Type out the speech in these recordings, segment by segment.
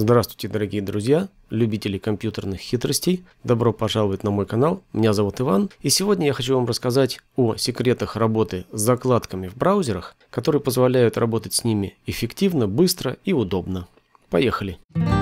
Здравствуйте, дорогие друзья, любители компьютерных хитростей. Добро пожаловать на мой канал. Меня зовут Иван, и сегодня я хочу вам рассказать о секретах работы с закладками в браузерах, которые позволяют работать с ними эффективно, быстро и удобно. Поехали! Поехали!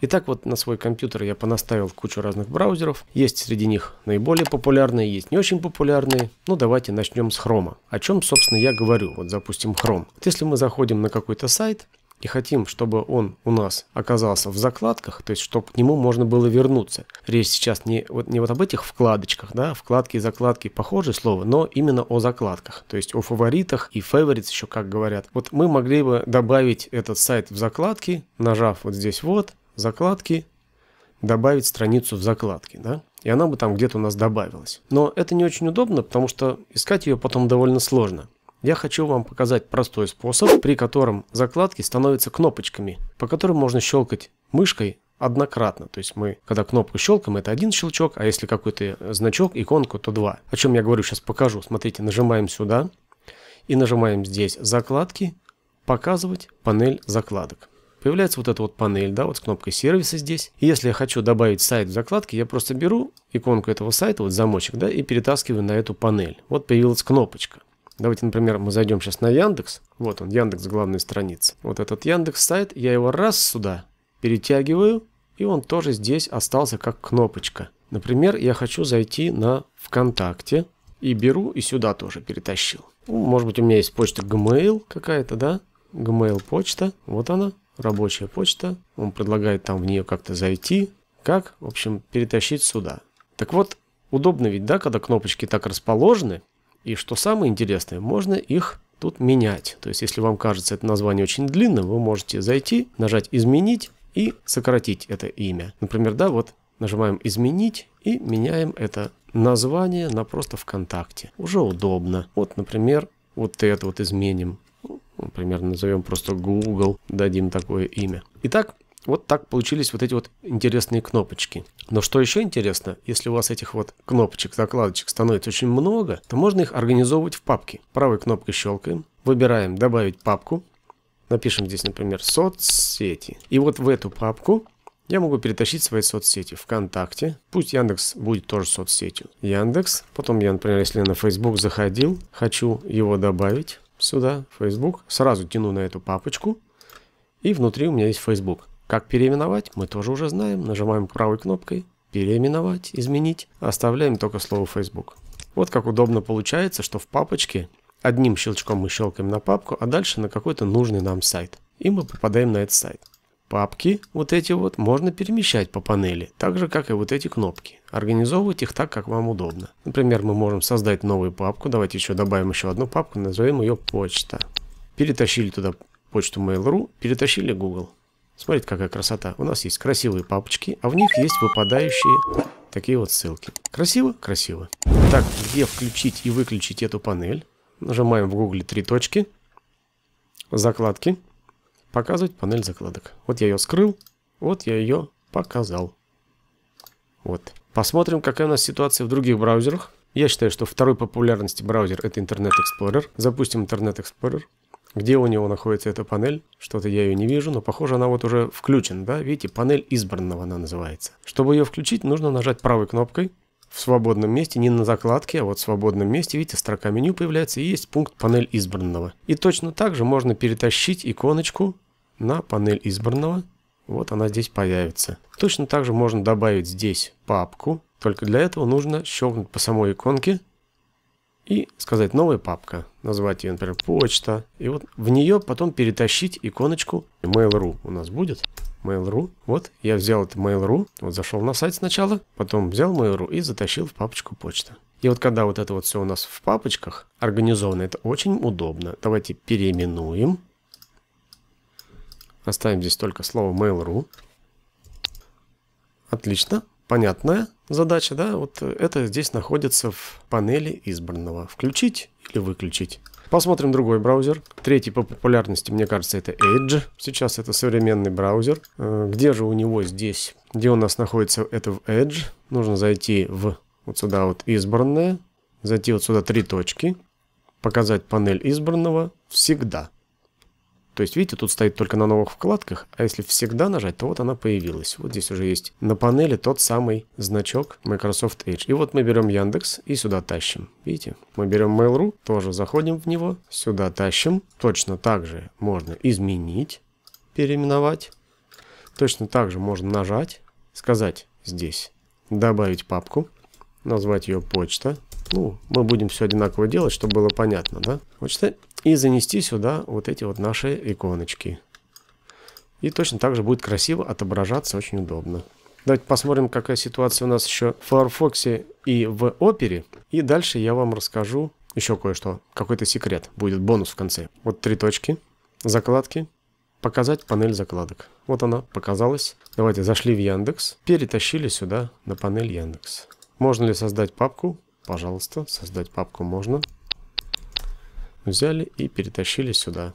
Итак, вот на свой компьютер я понаставил кучу разных браузеров. Есть среди них наиболее популярные, есть не очень популярные. Ну, давайте начнем с Chrome. О чем, собственно, я говорю. Вот запустим Chrome. Вот если мы заходим на какой-то сайт, и хотим, чтобы он у нас оказался в закладках, то есть чтобы к нему можно было вернуться. Речь сейчас не вот, не вот об этих вкладочках, да, вкладки и закладки похожее слово, но именно о закладках, то есть о фаворитах и favorites еще как говорят. Вот мы могли бы добавить этот сайт в закладки, нажав вот здесь вот, закладки, добавить страницу в закладке, да? И она бы там где-то у нас добавилась. Но это не очень удобно, потому что искать ее потом довольно сложно. Я хочу вам показать простой способ, при котором закладки становятся кнопочками, по которым можно щелкать мышкой однократно. То есть мы, когда кнопку щелкаем, это один щелчок, а если какой-то э, значок, иконку, то два. О чем я говорю, сейчас покажу. Смотрите, нажимаем сюда и нажимаем здесь «Закладки», «Показывать панель закладок» появляется вот эта вот панель, да, вот с кнопкой сервиса здесь. И если я хочу добавить сайт в закладки, я просто беру иконку этого сайта, вот замочек, да, и перетаскиваю на эту панель. Вот появилась кнопочка. Давайте, например, мы зайдем сейчас на Яндекс. Вот он, Яндекс главная страница. Вот этот Яндекс сайт, я его раз сюда перетягиваю, и он тоже здесь остался как кнопочка. Например, я хочу зайти на ВКонтакте и беру и сюда тоже перетащил. Ну, может быть, у меня есть почта Gmail какая-то, да? Gmail почта, вот она рабочая почта. Он предлагает там в нее как-то зайти. Как? В общем, перетащить сюда. Так вот, удобно ведь, да, когда кнопочки так расположены. И что самое интересное, можно их тут менять. То есть, если вам кажется это название очень длинным, вы можете зайти, нажать «Изменить» и сократить это имя. Например, да, вот нажимаем «Изменить» и меняем это название на просто ВКонтакте. Уже удобно. Вот, например, вот это вот изменим. Например, ну, назовем просто Google, дадим такое имя. Итак, вот так получились вот эти вот интересные кнопочки. Но что еще интересно, если у вас этих вот кнопочек, закладочек становится очень много, то можно их организовывать в папки. Правой кнопкой щелкаем, выбираем «Добавить папку», напишем здесь, например, «Соцсети». И вот в эту папку я могу перетащить свои соцсети. ВКонтакте. Пусть Яндекс будет тоже соцсетью. Яндекс. Потом я, например, если я на Facebook заходил, хочу его добавить сюда, Facebook, сразу тяну на эту папочку, и внутри у меня есть Facebook. Как переименовать, мы тоже уже знаем. Нажимаем правой кнопкой «Переименовать», «Изменить», оставляем только слово Facebook. Вот как удобно получается, что в папочке одним щелчком мы щелкаем на папку, а дальше на какой-то нужный нам сайт. И мы попадаем на этот сайт. Папки, вот эти вот, можно перемещать по панели, так же, как и вот эти кнопки. Организовывать их так, как вам удобно. Например, мы можем создать новую папку. Давайте еще добавим еще одну папку, назовем ее «Почта». Перетащили туда почту Mail.ru, перетащили Google. Смотрите, какая красота. У нас есть красивые папочки, а в них есть выпадающие такие вот ссылки. Красиво? Красиво. Так, где включить и выключить эту панель? Нажимаем в Google три точки. Закладки показывать панель закладок. Вот я ее скрыл, вот я ее показал. Вот. Посмотрим, какая у нас ситуация в других браузерах. Я считаю, что второй популярности браузер это Internet Explorer. Запустим Internet Explorer. Где у него находится эта панель? Что-то я ее не вижу, но похоже она вот уже включена, да? Видите, панель избранного она называется. Чтобы ее включить, нужно нажать правой кнопкой в свободном месте, не на закладке, а вот в свободном месте, видите, строка меню появляется и есть пункт панель избранного. И точно так же можно перетащить иконочку на панель избранного. Вот она здесь появится. Точно так же можно добавить здесь папку. Только для этого нужно щелкнуть по самой иконке и сказать «Новая папка». Назвать ее, например, «Почта». И вот в нее потом перетащить иконочку Mail.ru у нас будет. Mail.ru. Вот я взял это Mail.ru. Вот зашел на сайт сначала, потом взял Mail.ru и затащил в папочку «Почта». И вот когда вот это вот все у нас в папочках организовано, это очень удобно. Давайте переименуем. Оставим здесь только слово mail.ru. Отлично. Понятная задача, да? Вот это здесь находится в панели избранного. Включить или выключить? Посмотрим другой браузер. Третий по популярности, мне кажется, это Edge. Сейчас это современный браузер. Э, где же у него здесь? Где у нас находится это в Edge? Нужно зайти в вот сюда вот избранное. Зайти вот сюда три точки. Показать панель избранного всегда. То есть, видите, тут стоит только на новых вкладках, а если всегда нажать, то вот она появилась. Вот здесь уже есть на панели тот самый значок Microsoft Edge. И вот мы берем Яндекс и сюда тащим. Видите? Мы берем Mail.ru, тоже заходим в него, сюда тащим. Точно так же можно изменить, переименовать. Точно так же можно нажать, сказать здесь добавить папку, назвать ее почта. Ну, мы будем все одинаково делать, чтобы было понятно, да? Почта и занести сюда вот эти вот наши иконочки. И точно так же будет красиво отображаться, очень удобно. Давайте посмотрим, какая ситуация у нас еще в Firefox и в Opera. И дальше я вам расскажу еще кое-что. Какой-то секрет. Будет бонус в конце. Вот три точки. Закладки. Показать панель закладок. Вот она показалась. Давайте зашли в Яндекс. Перетащили сюда на панель Яндекс. Можно ли создать папку? Пожалуйста, создать папку можно. Взяли и перетащили сюда.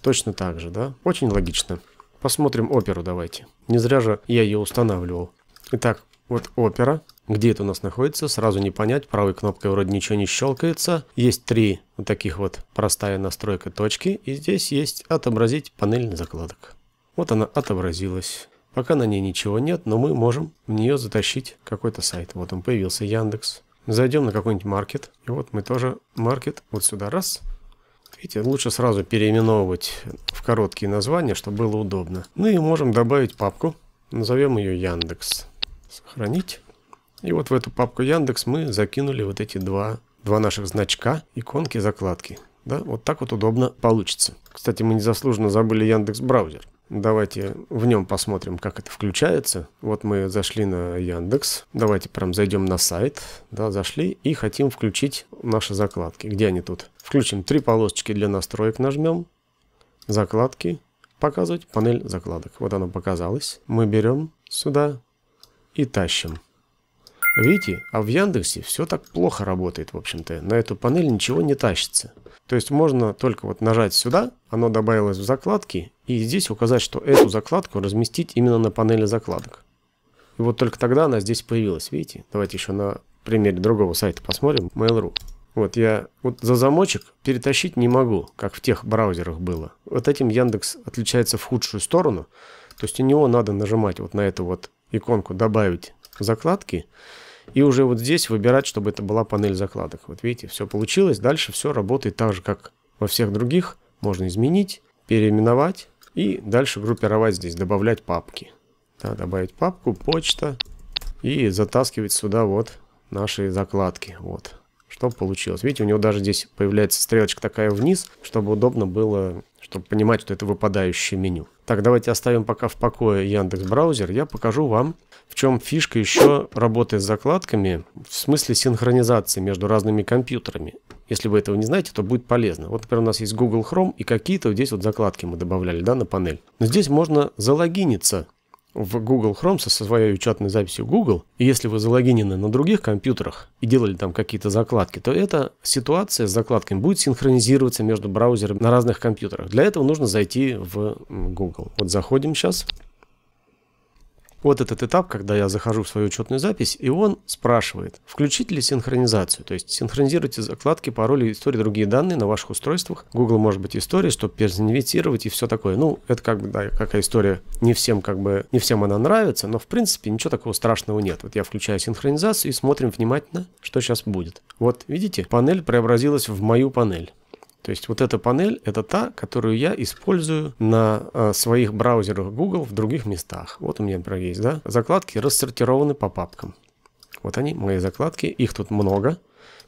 Точно так же, да? Очень логично. Посмотрим оперу давайте. Не зря же я ее устанавливал. Итак, вот опера. Где это у нас находится, сразу не понять. Правой кнопкой вроде ничего не щелкается. Есть три вот таких вот простая настройка точки. И здесь есть отобразить панель закладок. Вот она отобразилась. Пока на ней ничего нет, но мы можем в нее затащить какой-то сайт. Вот он появился, Яндекс. Зайдем на какой-нибудь маркет. И вот мы тоже маркет вот сюда раз. Видите, лучше сразу переименовывать в короткие названия, чтобы было удобно. Ну и можем добавить папку. Назовем ее Яндекс. Сохранить. И вот в эту папку Яндекс мы закинули вот эти два, два наших значка, иконки, закладки. Да, вот так вот удобно получится. Кстати, мы незаслуженно забыли Яндекс браузер. Давайте в нем посмотрим, как это включается. Вот мы зашли на Яндекс. Давайте прям зайдем на сайт. Да, зашли и хотим включить наши закладки. Где они тут? Включим три полосочки для настроек, нажмем. Закладки. Показывать панель закладок. Вот она показалась. Мы берем сюда и тащим. Видите, а в Яндексе все так плохо работает, в общем-то. На эту панель ничего не тащится. То есть можно только вот нажать сюда, оно добавилось в закладки, и здесь указать, что эту закладку разместить именно на панели закладок. И вот только тогда она здесь появилась, видите? Давайте еще на примере другого сайта посмотрим, Mail.ru. Вот я вот за замочек перетащить не могу, как в тех браузерах было. Вот этим Яндекс отличается в худшую сторону. То есть у него надо нажимать вот на эту вот иконку «Добавить закладки», и уже вот здесь выбирать, чтобы это была панель закладок. Вот видите, все получилось, дальше все работает так же, как во всех других. Можно изменить, переименовать и дальше группировать здесь, добавлять папки. Да, добавить папку, почта и затаскивать сюда вот наши закладки. Вот. Что получилось? Видите, у него даже здесь появляется стрелочка такая вниз, чтобы удобно было, чтобы понимать, что это выпадающее меню. Так, давайте оставим пока в покое Яндекс браузер. Я покажу вам, в чем фишка еще работы с закладками, в смысле синхронизации между разными компьютерами. Если вы этого не знаете, то будет полезно. Вот, например, у нас есть Google Chrome, и какие-то вот здесь вот закладки мы добавляли, да, на панель. Но здесь можно залогиниться в Google Chrome со своей учетной записью Google, и если вы залогинены на других компьютерах и делали там какие-то закладки, то эта ситуация с закладками будет синхронизироваться между браузерами на разных компьютерах. Для этого нужно зайти в Google. Вот заходим сейчас вот этот этап, когда я захожу в свою учетную запись, и он спрашивает, включить ли синхронизацию, то есть синхронизируйте закладки, пароли, истории, другие данные на ваших устройствах. Google может быть история, чтобы персонифицировать и все такое. Ну, это как бы, да, какая история, не всем как бы, не всем она нравится, но в принципе ничего такого страшного нет. Вот я включаю синхронизацию и смотрим внимательно, что сейчас будет. Вот, видите, панель преобразилась в мою панель. То есть вот эта панель – это та, которую я использую на а, своих браузерах Google в других местах. Вот у меня, например, есть, да? Закладки рассортированы по папкам. Вот они, мои закладки. Их тут много.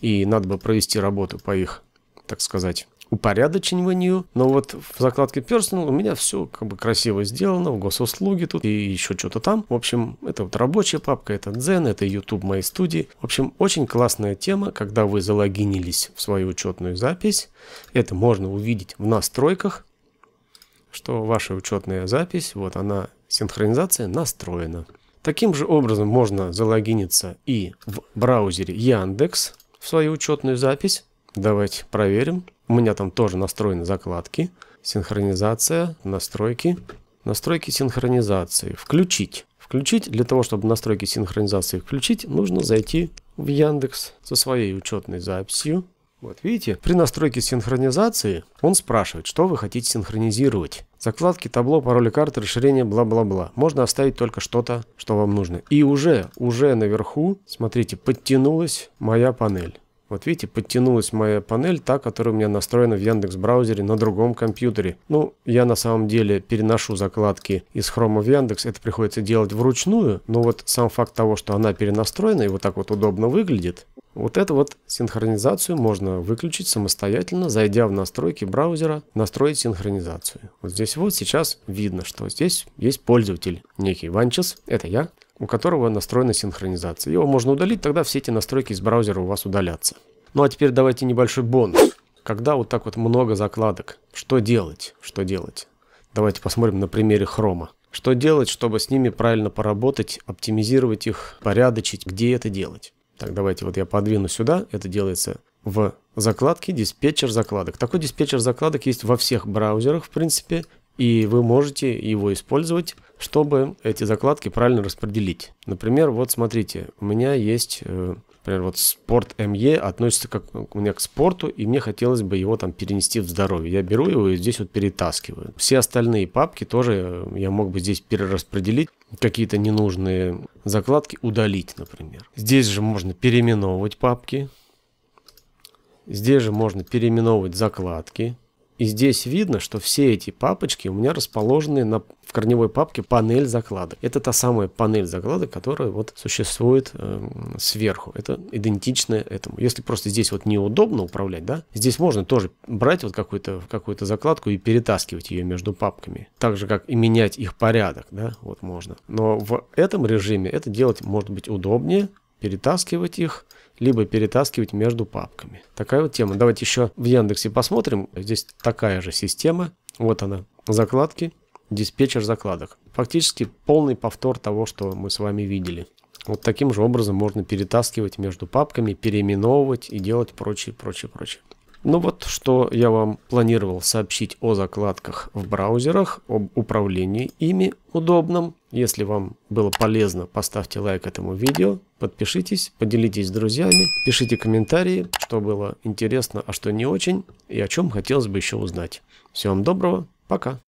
И надо бы провести работу по их, так сказать, упорядочиванию. Но вот в закладке Personal у меня все как бы красиво сделано, в госуслуги тут и еще что-то там. В общем, это вот рабочая папка, это Zen, это YouTube моей студии. В общем, очень классная тема, когда вы залогинились в свою учетную запись. Это можно увидеть в настройках, что ваша учетная запись, вот она, синхронизация настроена. Таким же образом можно залогиниться и в браузере Яндекс в свою учетную запись. Давайте проверим. У меня там тоже настроены закладки. Синхронизация, настройки. Настройки синхронизации. Включить. Включить. Для того, чтобы настройки синхронизации включить, нужно зайти в Яндекс со своей учетной записью. Вот видите, при настройке синхронизации он спрашивает, что вы хотите синхронизировать. Закладки, табло, пароли карты, расширение, бла-бла-бла. Можно оставить только что-то, что вам нужно. И уже, уже наверху, смотрите, подтянулась моя панель. Вот видите, подтянулась моя панель, та, которая у меня настроена в Яндекс браузере на другом компьютере. Ну, я на самом деле переношу закладки из Chrome в Яндекс, это приходится делать вручную, но вот сам факт того, что она перенастроена и вот так вот удобно выглядит, вот эту вот синхронизацию можно выключить самостоятельно, зайдя в настройки браузера, настроить синхронизацию. Вот здесь вот сейчас видно, что здесь есть пользователь, некий Ванчес, это я, у которого настроена синхронизация. Его можно удалить, тогда все эти настройки из браузера у вас удалятся. Ну а теперь давайте небольшой бонус. Когда вот так вот много закладок, что делать? Что делать? Давайте посмотрим на примере хрома. Что делать, чтобы с ними правильно поработать, оптимизировать их, порядочить, где это делать? Так, давайте вот я подвину сюда, это делается в закладке диспетчер закладок. Такой диспетчер закладок есть во всех браузерах, в принципе, и вы можете его использовать, чтобы эти закладки правильно распределить. Например, вот смотрите, у меня есть, э, например, вот спорт МЕ e относится как, у меня к спорту, и мне хотелось бы его там перенести в здоровье. Я беру его и здесь вот перетаскиваю. Все остальные папки тоже э, я мог бы здесь перераспределить, какие-то ненужные закладки удалить, например. Здесь же можно переименовывать папки. Здесь же можно переименовывать закладки. И здесь видно, что все эти папочки у меня расположены на, в корневой папке панель закладок. Это та самая панель закладок, которая вот существует э, сверху. Это идентично этому. Если просто здесь вот неудобно управлять, да, здесь можно тоже брать вот какую-то какую то закладку и перетаскивать ее между папками. Так же, как и менять их порядок, да, вот можно. Но в этом режиме это делать может быть удобнее, перетаскивать их, либо перетаскивать между папками. Такая вот тема. Давайте еще в Яндексе посмотрим. Здесь такая же система. Вот она, закладки, диспетчер закладок. Фактически полный повтор того, что мы с вами видели. Вот таким же образом можно перетаскивать между папками, переименовывать и делать прочее, прочее, прочее. Ну вот, что я вам планировал сообщить о закладках в браузерах, об управлении ими удобном. Если вам было полезно, поставьте лайк этому видео, подпишитесь, поделитесь с друзьями, пишите комментарии, что было интересно, а что не очень, и о чем хотелось бы еще узнать. Всем доброго, пока!